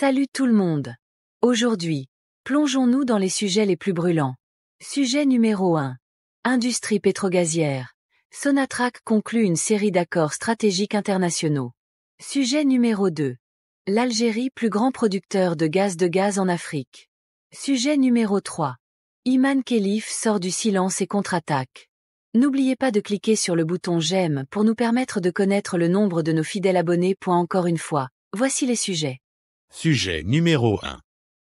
Salut tout le monde. Aujourd'hui, plongeons-nous dans les sujets les plus brûlants. Sujet numéro 1. Industrie pétrogazière. Sonatrach conclut une série d'accords stratégiques internationaux. Sujet numéro 2. L'Algérie plus grand producteur de gaz de gaz en Afrique. Sujet numéro 3. Iman Khelif sort du silence et contre-attaque. N'oubliez pas de cliquer sur le bouton j'aime pour nous permettre de connaître le nombre de nos fidèles abonnés. Encore une fois, voici les sujets. Sujet numéro 1.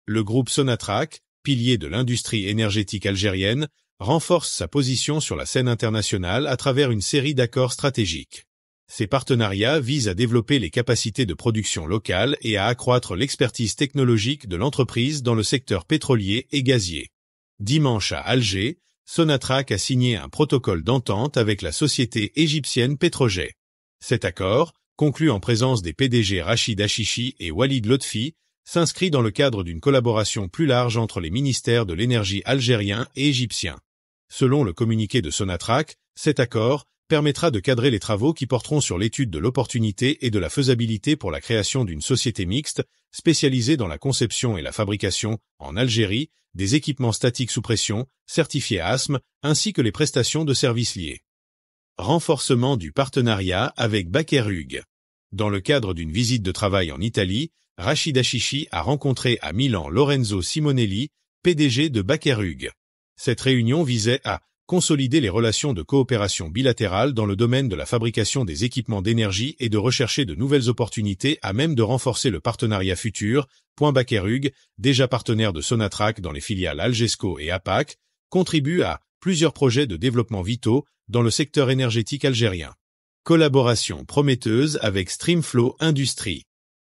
Le groupe Sonatrach, pilier de l'industrie énergétique algérienne, renforce sa position sur la scène internationale à travers une série d'accords stratégiques. Ces partenariats visent à développer les capacités de production locale et à accroître l'expertise technologique de l'entreprise dans le secteur pétrolier et gazier. Dimanche à Alger, Sonatrach a signé un protocole d'entente avec la société égyptienne Petrojet. Cet accord, conclu en présence des PDG Rachid Achichi et Walid Lotfi, s'inscrit dans le cadre d'une collaboration plus large entre les ministères de l'énergie algérien et égyptien. Selon le communiqué de Sonatrach, cet accord permettra de cadrer les travaux qui porteront sur l'étude de l'opportunité et de la faisabilité pour la création d'une société mixte spécialisée dans la conception et la fabrication, en Algérie, des équipements statiques sous pression, certifiés ASME ainsi que les prestations de services liés renforcement du partenariat avec Bakerug. Dans le cadre d'une visite de travail en Italie, Rachida Chichi a rencontré à Milan Lorenzo Simonelli, PDG de Bakerug. Cette réunion visait à consolider les relations de coopération bilatérale dans le domaine de la fabrication des équipements d'énergie et de rechercher de nouvelles opportunités à même de renforcer le partenariat futur. Point déjà partenaire de Sonatrach dans les filiales Algesco et APAC, contribue à plusieurs projets de développement vitaux dans le secteur énergétique algérien. Collaboration prometteuse avec Streamflow Industries.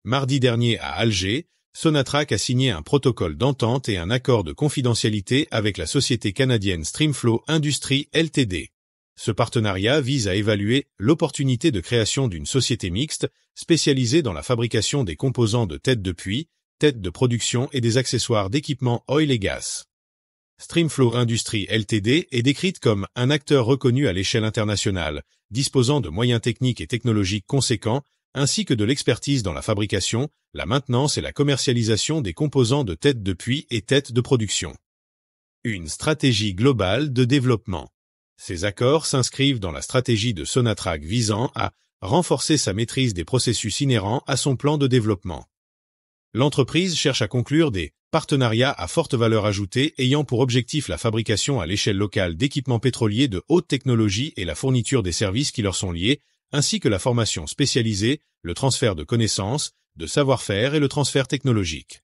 Mardi dernier à Alger, Sonatrach a signé un protocole d'entente et un accord de confidentialité avec la société canadienne Streamflow Industries LTD. Ce partenariat vise à évaluer l'opportunité de création d'une société mixte spécialisée dans la fabrication des composants de têtes de puits, têtes de production et des accessoires d'équipements oil et gas. Streamflow Industries Ltd est décrite comme un acteur reconnu à l'échelle internationale, disposant de moyens techniques et technologiques conséquents, ainsi que de l'expertise dans la fabrication, la maintenance et la commercialisation des composants de tête de puits et tête de production. Une stratégie globale de développement. Ces accords s'inscrivent dans la stratégie de Sonatrach visant à renforcer sa maîtrise des processus inhérents à son plan de développement. L'entreprise cherche à conclure des partenariat à forte valeur ajoutée ayant pour objectif la fabrication à l'échelle locale d'équipements pétroliers de haute technologie et la fourniture des services qui leur sont liés, ainsi que la formation spécialisée, le transfert de connaissances, de savoir-faire et le transfert technologique.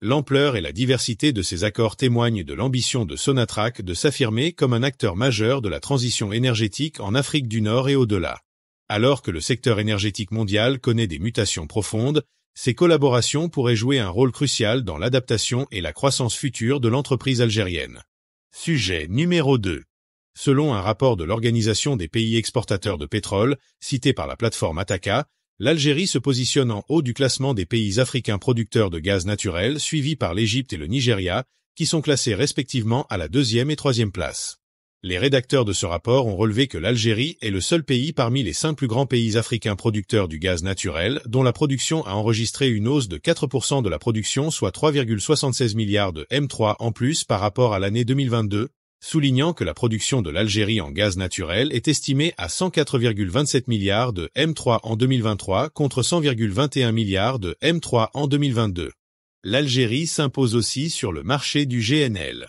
L'ampleur et la diversité de ces accords témoignent de l'ambition de Sonatrach de s'affirmer comme un acteur majeur de la transition énergétique en Afrique du Nord et au-delà. Alors que le secteur énergétique mondial connaît des mutations profondes, ces collaborations pourraient jouer un rôle crucial dans l'adaptation et la croissance future de l'entreprise algérienne. Sujet numéro 2. Selon un rapport de l'Organisation des pays exportateurs de pétrole, cité par la plateforme Ataka, l'Algérie se positionne en haut du classement des pays africains producteurs de gaz naturel, suivi par l'Égypte et le Nigeria, qui sont classés respectivement à la deuxième et troisième place. Les rédacteurs de ce rapport ont relevé que l'Algérie est le seul pays parmi les cinq plus grands pays africains producteurs du gaz naturel, dont la production a enregistré une hausse de 4% de la production, soit 3,76 milliards de M3 en plus par rapport à l'année 2022, soulignant que la production de l'Algérie en gaz naturel est estimée à 104,27 milliards de M3 en 2023 contre 100,21 milliards de M3 en 2022. L'Algérie s'impose aussi sur le marché du GNL.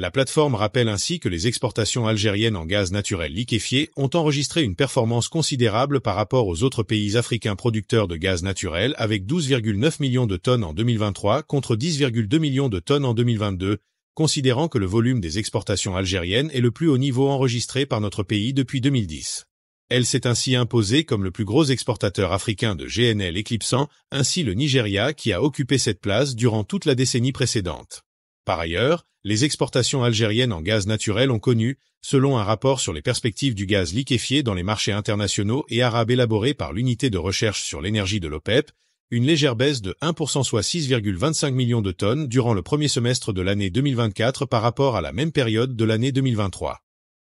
La plateforme rappelle ainsi que les exportations algériennes en gaz naturel liquéfié ont enregistré une performance considérable par rapport aux autres pays africains producteurs de gaz naturel avec 12,9 millions de tonnes en 2023 contre 10,2 millions de tonnes en 2022, considérant que le volume des exportations algériennes est le plus haut niveau enregistré par notre pays depuis 2010. Elle s'est ainsi imposée comme le plus gros exportateur africain de GNL éclipsant ainsi le Nigeria qui a occupé cette place durant toute la décennie précédente. Par ailleurs, les exportations algériennes en gaz naturel ont connu, selon un rapport sur les perspectives du gaz liquéfié dans les marchés internationaux et arabes élaboré par l'unité de recherche sur l'énergie de l'OPEP, une légère baisse de 1% soit 6,25 millions de tonnes durant le premier semestre de l'année 2024 par rapport à la même période de l'année 2023.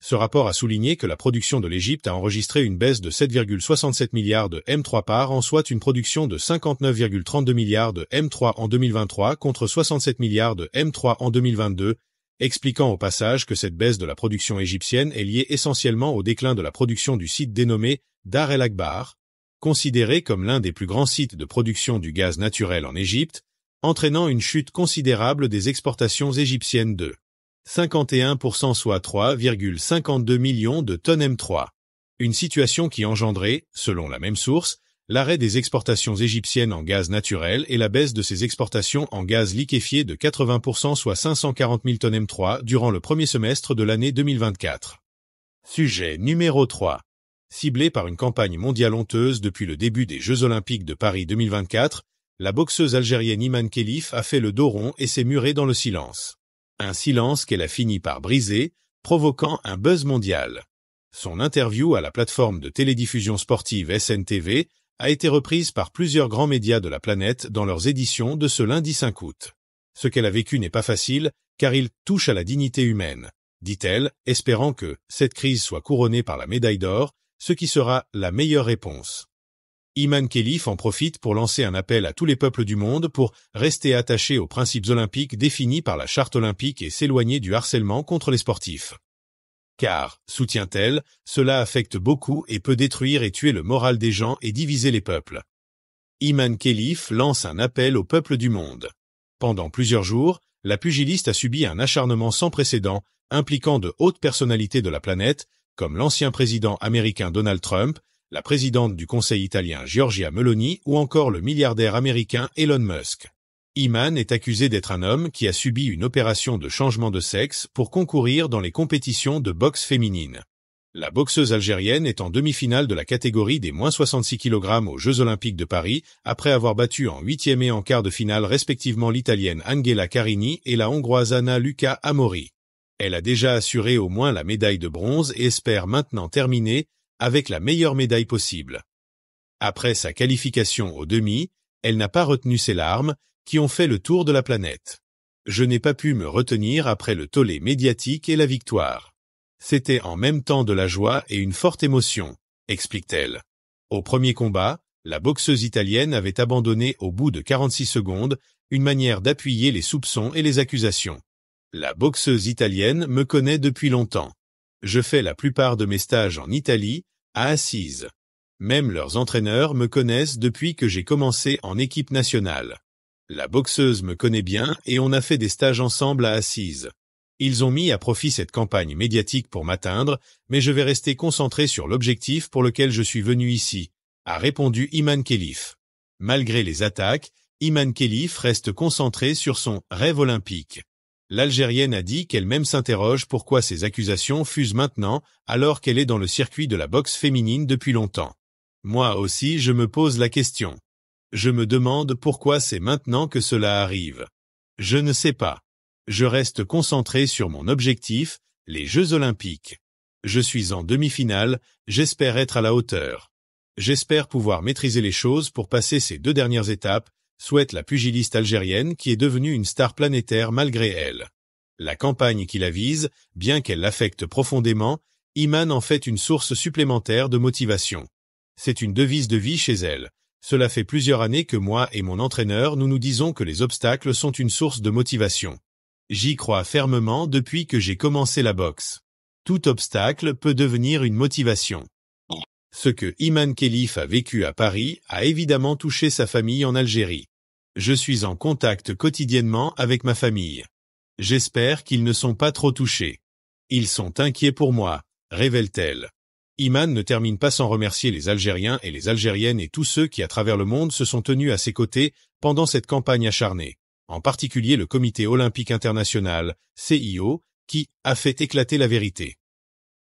Ce rapport a souligné que la production de l'Égypte a enregistré une baisse de 7,67 milliards de M3 par en soit une production de 59,32 milliards de M3 en 2023 contre 67 milliards de M3 en 2022, expliquant au passage que cette baisse de la production égyptienne est liée essentiellement au déclin de la production du site dénommé Dar el Akbar, considéré comme l'un des plus grands sites de production du gaz naturel en Égypte, entraînant une chute considérable des exportations égyptiennes de 51% soit 3,52 millions de tonnes M3. Une situation qui engendrait, selon la même source, l'arrêt des exportations égyptiennes en gaz naturel et la baisse de ses exportations en gaz liquéfié de 80% soit 540 000 tonnes M3 durant le premier semestre de l'année 2024. Sujet numéro 3. Ciblée par une campagne mondiale honteuse depuis le début des Jeux Olympiques de Paris 2024, la boxeuse algérienne Iman Khelif a fait le dos rond et s'est murée dans le silence. Un silence qu'elle a fini par briser, provoquant un buzz mondial. Son interview à la plateforme de télédiffusion sportive SNTV a été reprise par plusieurs grands médias de la planète dans leurs éditions de ce lundi 5 août. Ce qu'elle a vécu n'est pas facile, car il touche à la dignité humaine, dit-elle, espérant que cette crise soit couronnée par la médaille d'or, ce qui sera la meilleure réponse. Iman Khelif en profite pour lancer un appel à tous les peuples du monde pour rester attachés aux principes olympiques définis par la charte olympique et s'éloigner du harcèlement contre les sportifs. Car, soutient-elle, cela affecte beaucoup et peut détruire et tuer le moral des gens et diviser les peuples. Iman Khelif lance un appel aux peuples du monde. Pendant plusieurs jours, la pugiliste a subi un acharnement sans précédent, impliquant de hautes personnalités de la planète, comme l'ancien président américain Donald Trump, la présidente du Conseil italien Giorgia Meloni ou encore le milliardaire américain Elon Musk. Iman est accusé d'être un homme qui a subi une opération de changement de sexe pour concourir dans les compétitions de boxe féminine. La boxeuse algérienne est en demi-finale de la catégorie des moins 66 kg aux Jeux Olympiques de Paris, après avoir battu en huitième et en quart de finale respectivement l'Italienne Angela Carini et la Hongroise Anna Luca Amori. Elle a déjà assuré au moins la médaille de bronze et espère maintenant terminer avec la meilleure médaille possible. Après sa qualification au demi, elle n'a pas retenu ses larmes, qui ont fait le tour de la planète. Je n'ai pas pu me retenir après le tollé médiatique et la victoire. C'était en même temps de la joie et une forte émotion, explique-t-elle. Au premier combat, la boxeuse italienne avait abandonné au bout de 46 secondes, une manière d'appuyer les soupçons et les accusations. La boxeuse italienne me connaît depuis longtemps. Je fais la plupart de mes stages en Italie, à Assise. Même leurs entraîneurs me connaissent depuis que j'ai commencé en équipe nationale. La boxeuse me connaît bien et on a fait des stages ensemble à Assise. Ils ont mis à profit cette campagne médiatique pour m'atteindre, mais je vais rester concentré sur l'objectif pour lequel je suis venu ici, a répondu Iman Khelif. Malgré les attaques, Iman Khelif reste concentré sur son rêve olympique l'Algérienne a dit qu'elle-même s'interroge pourquoi ces accusations fusent maintenant, alors qu'elle est dans le circuit de la boxe féminine depuis longtemps. Moi aussi je me pose la question. Je me demande pourquoi c'est maintenant que cela arrive. Je ne sais pas. Je reste concentré sur mon objectif, les Jeux Olympiques. Je suis en demi-finale, j'espère être à la hauteur. J'espère pouvoir maîtriser les choses pour passer ces deux dernières étapes, souhaite la pugiliste algérienne qui est devenue une star planétaire malgré elle. La campagne qui la vise, bien qu'elle l'affecte profondément, Iman en fait une source supplémentaire de motivation. C'est une devise de vie chez elle. Cela fait plusieurs années que moi et mon entraîneur nous nous disons que les obstacles sont une source de motivation. J'y crois fermement depuis que j'ai commencé la boxe. Tout obstacle peut devenir une motivation. Ce que Iman Khelif a vécu à Paris a évidemment touché sa famille en Algérie. Je suis en contact quotidiennement avec ma famille. J'espère qu'ils ne sont pas trop touchés. Ils sont inquiets pour moi, révèle-t-elle. Iman ne termine pas sans remercier les Algériens et les Algériennes et tous ceux qui à travers le monde se sont tenus à ses côtés pendant cette campagne acharnée, en particulier le Comité Olympique International, CIO, qui a fait éclater la vérité.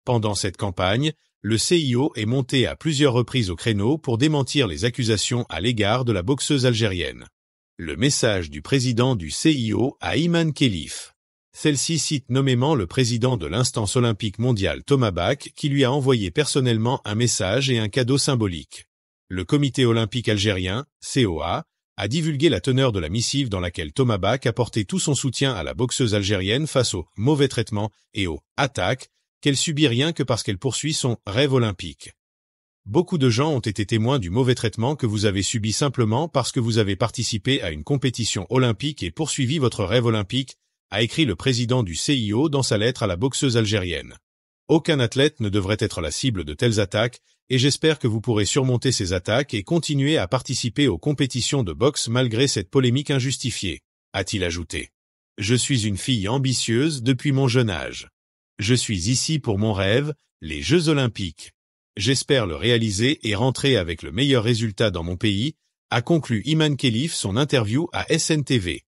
Pendant cette campagne, le CIO est monté à plusieurs reprises au créneau pour démentir les accusations à l'égard de la boxeuse algérienne le message du président du CIO à Iman Khelif. Celle-ci cite nommément le président de l'instance olympique mondiale Thomas Bach qui lui a envoyé personnellement un message et un cadeau symbolique. Le comité olympique algérien, COA, a divulgué la teneur de la missive dans laquelle Thomas Bach a porté tout son soutien à la boxeuse algérienne face aux mauvais traitements et aux attaques qu'elle subit rien que parce qu'elle poursuit son rêve olympique. Beaucoup de gens ont été témoins du mauvais traitement que vous avez subi simplement parce que vous avez participé à une compétition olympique et poursuivi votre rêve olympique, a écrit le président du CIO dans sa lettre à la boxeuse algérienne. Aucun athlète ne devrait être la cible de telles attaques, et j'espère que vous pourrez surmonter ces attaques et continuer à participer aux compétitions de boxe malgré cette polémique injustifiée, a-t-il ajouté. Je suis une fille ambitieuse depuis mon jeune âge. Je suis ici pour mon rêve, les Jeux olympiques j'espère le réaliser et rentrer avec le meilleur résultat dans mon pays, a conclu Iman Khelif son interview à SNTV.